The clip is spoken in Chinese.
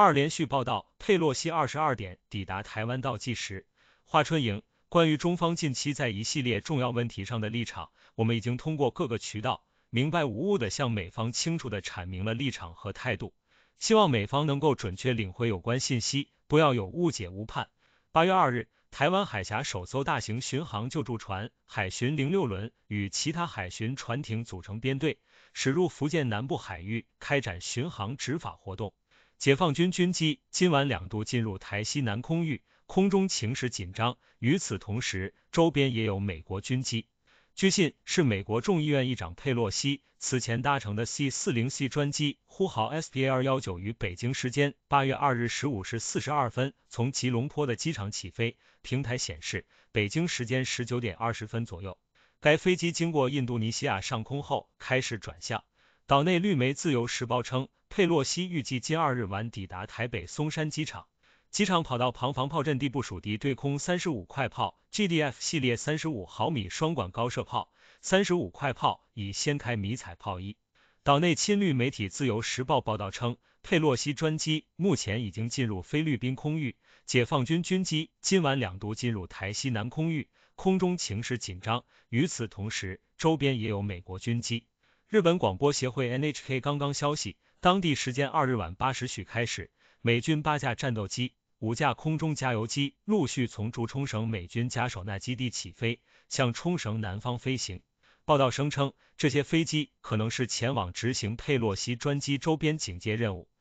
二连续报道，佩洛西二十二点抵达台湾倒计时。华春莹关于中方近期在一系列重要问题上的立场，我们已经通过各个渠道明白无误的向美方清楚的阐明了立场和态度，希望美方能够准确领会有关信息，不要有误解误判。八月二日，台湾海峡首艘大型巡航救助船“海巡零六”轮与其他海巡船艇组成编队，驶入福建南部海域，开展巡航执法活动。解放军军机今晚两度进入台西南空域，空中情势紧张。与此同时，周边也有美国军机。据信是美国众议院议长佩洛西此前搭乘的 C 四零 C 专机，呼号 S P A 二幺九，于北京时间八月二日十五时四十二分从吉隆坡的机场起飞。平台显示，北京时间十九点二十分左右，该飞机经过印度尼西亚上空后开始转向。岛内绿媒《自由时报》称，佩洛西预计今二日晚抵达台北松山机场。机场跑道旁防炮阵地部署敌对空三十五快炮、GDF 系列三十五毫米双管高射炮，三十五快炮已掀开迷彩炮衣。岛内亲绿媒体《自由时报》报道称，佩洛西专机目前已经进入菲律宾空域，解放军军机今晚两度进入台西南空域，空中情势紧张。与此同时，周边也有美国军机。日本广播协会 NHK 刚刚消息，当地时间二日晚八时许开始，美军八架战斗机、五架空中加油机陆续从驻冲绳美军加手纳基地起飞，向冲绳南方飞行。报道声称，这些飞机可能是前往执行佩洛西专机周边警戒任务。